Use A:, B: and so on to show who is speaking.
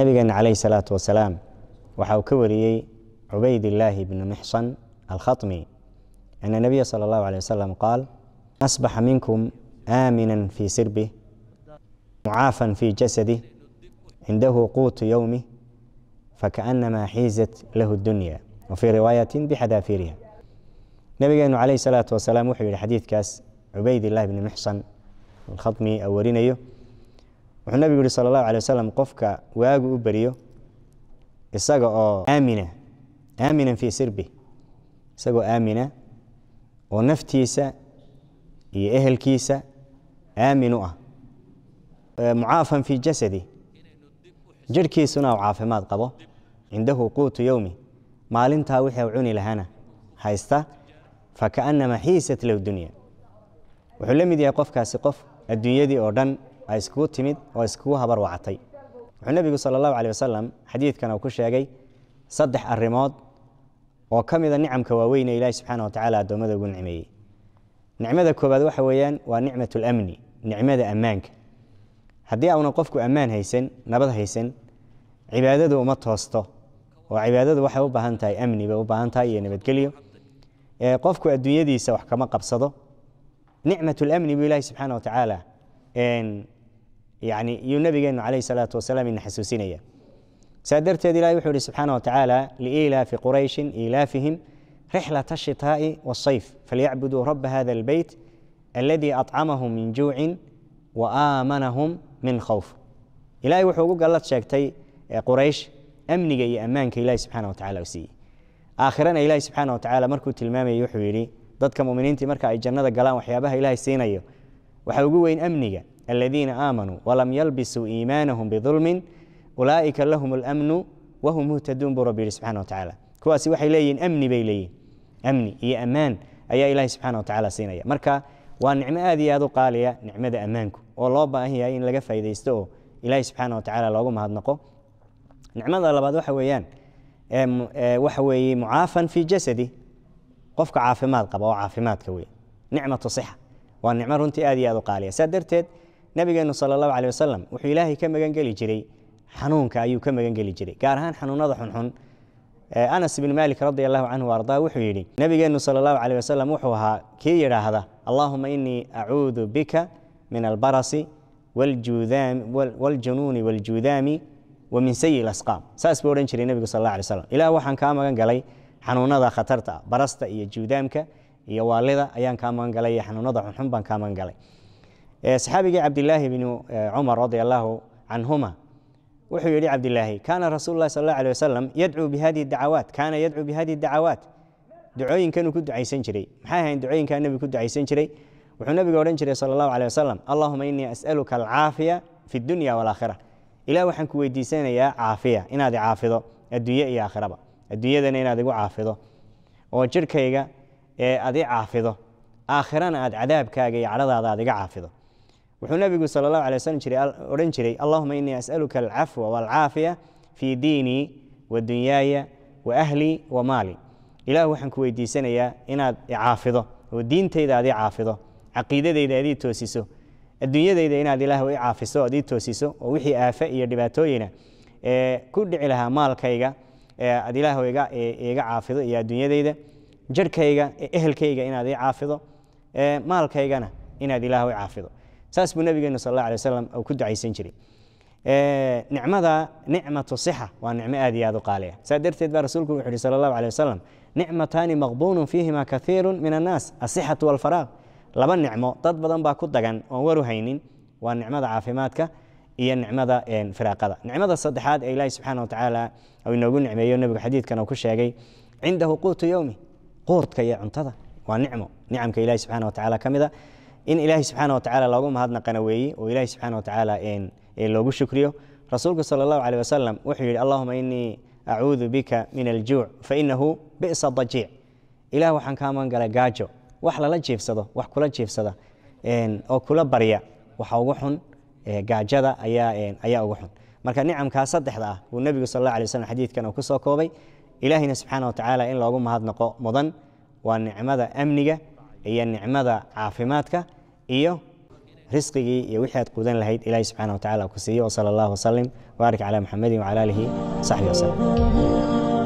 A: نبينا عليه الصلاة والسلام وحاو كوريي عبيد الله بن محصن الخطمي أن النبي صلى الله عليه وسلم قال أصبح منكم آمنا في سربه معافا في جسده عنده قوت يومه فكأنما حيزت له الدنيا وفي رواية بحذافيرها نبينا عليه الصلاة والسلام وحي الحديث كاس عبيد الله بن محصن الخطمي أورينيو wuxuu nabigu yihi sala allahu alay wasalam qofka waagu u beriyo isaga oo aamina aaminan fii sirbi isagoo aamina oo naftiisa iyo ehelkiisa aamin u ah mucaafan fii jasadi jirhkiisuna uu caafimaad qabo cindahu quutu yowmi maalintaa wixii u cuni lahaana haysta fakaannama xiisat low dunya wuxuu la mid yahay qofkaasi qof adduunyadii oo dhan ay iskugu timid oo iskugu habar wacatay wuxuu nebigu sala allahu caleh wasalam xadiidkan uu ku sheegay saddex arrimood oo ka mida nicamka waaweyn ee ilaahi subxaana wa tacaala addoommada ugu nicmeeyey nicmada koobaad waxa weeyaan waa nicmat alamni nicmada ammaanka haddii auna qofku ammaan haysan nabad haysan cibaadadu uma toosto oo cibaadadu waxay u baahan tahay amni bay u baahan tahay iyo nabadgelyo qofku adduunyadiisa wax kama qabsado nicmat lamni buu ilaahi subxaana wa tacaala يعني يو نبي جن عليه الصلاة والسلام إن حسوسينية سادرت هذه لا يحول سبحانه وتعالى لإيلا في قريش إيلافهم رحلة الشتاء والصيف فليعبدوا رب هذا البيت الذي أطعمهم من جوع وآمنهم من خوف إلا يوحوا قال الله شاكتي قريش أمني جي أمانك إلهي سبحانه وتعالى وسي آخرا إلهي سبحانه وتعالى مركو تلمامي يوحو يري ضد كمؤمنين تي مركا أي جنة قلان وحيابها إلهي سينيو وحاوقوا وين أمني aladiina aamanuu walam yalbisuu iimaanahum bidulmin ulaa'ika lahum اlamnu wahum muhtaduun buu rabbi yihi subxana watacaala kuwaasi waxay leeyihin amni bay leeyihin amni iyo ammaan ayaa ilaahay subxana watacaala siinaya marka waa nicmo aad iyo aad u qaaliya nicmada ammaanku oo loo baahan yahay in laga faa'idaysto oo ilaahay subxaana watacaala loogu mahadnaqo nicmada labaad waxa weeyaan waxa weeye mucaafan fii jasadi qofka caafimaad qaba oo caafimaadka wey nicmatu sixa waa nicmo runtii aad iyo aad u qaaliya saa darteed nabigeenu sallahu aleh wasalam wuxuu ilaahay ka magangeli jiray xanuunka ayuu ka magangeli jiray gaar ahaan xanuunada xunxun anas bin maalik radi allahu canhu arda wuxuu yidhi nabigeenu sal allahu aleh wasalam wuxuu ahaa kii yidhaahda allahuma inii acuudu bika min albarasi wljunuuni wljuudaami wa min sayi asqaam saas buu odhan jiray nebigu sal alla alay slam ilaah waxaan kaa magan xanuunada khatarta barasta iyo juudaamka iyo waalida ayaan kaa magan iyo xanuunada xunxun baan kaa magan saxaabigii cabdilaahi bnu cumar radi allaahu canhuma wuxuu yihi cabdilaahi kaana rasuul lah sal alه alيه wasalam yadcuu bihadii dacawaat kaana yadcuu bihadii dacawaat ducooyinkanuu ku ducaysan jiray maxay ahayn ducooyinkaa nebigu ku ducaysan jiray wuxuu nebigu odhan jiray sal allahu alيه wasalam allahuma inii as'aluka alcaafiya fi اdunya wاlaakhira ilah waxaan ku weydiisanayaa caafiya inaad i adduunye iyo aakhiraba adduunyadana inaad igu caafido oo jidhkayga aad i caafido aakhirana aad cadaabkaaga iyo cadhadaada aad iga caafido wuxuu nabigu sal اlahu alيه waslm odhan jiray allahuma inii asaluka alcafwa wاlcaafiya fii diinii wa dunyaaya wa ahlii wa maali ilah waxaan ku weydiisanayaa inaad icaafido oo diintayda aad i caqiidadayda aad ii toosiso adduunyadayda inaad ilaah i caafiso aad ii toosiso oo wixii aafe iyo dhibaatooyina ee ku dhici lahaa maalkayga aad ilaah e, iga caafido iyo adduunyadayda jarhkayga ehelkayga inaad i caafido maalkaygana inaad ilaah i caafido saas buu nabigeena sal alla alay wasalam ku ducaysan jiray nicmada nicmatu sixa waa nicmo aad iyo aad u qaaliya saa darteed baa rasuulku wuxu uhi sal allahu alay wasalam nicmataani maqbuunun fiihima kaiiru min annaas asixatu walfaraaq laba nicmo dad badan baa ku dagan oon waru haynin waa nicmada caafimaadka iyo nicmada firaaqada nicmada saddexaad ee ilaahi subxaana watacaala inoogu nicmeeyo nebigu xadiidkan uu ku sheegay cindahu quutu yowmi quurtka iyo cuntada waa nicmo nicamka ilahi subxana wa tacala ka mida in ilaahay subxaana watacaala loogu mahadnaqana weeye oo ilaahay subxaana watacaala loogu shukriyo rasuulku sala allahu caleyh wasalam wuxuu yidhi allahuma innii acuudu bika min aljuuc fainahu bi'sa dajiic ilaah waxaan ka amaan gala gaajo wax lala jiifsado wax kula jiifsada oo kula barya waxa ugu xun gaajada ayaa ugu xun marka nicamkaa saddexda ah wuu nebigu sal alla alay slam xadiidkan uu ku soo koobay ilaahayna subxaana watacaala in loogu mahadnaqo mudan waa nicmada amniga iyo nicmada caafimaadka iyo risqigii iyo wixii aad quudan lahayd ilaahi subxaana wa tacala ku siiyo wsala allah wslim baarik calaa muxamedin wacala aalihi saxbi waslem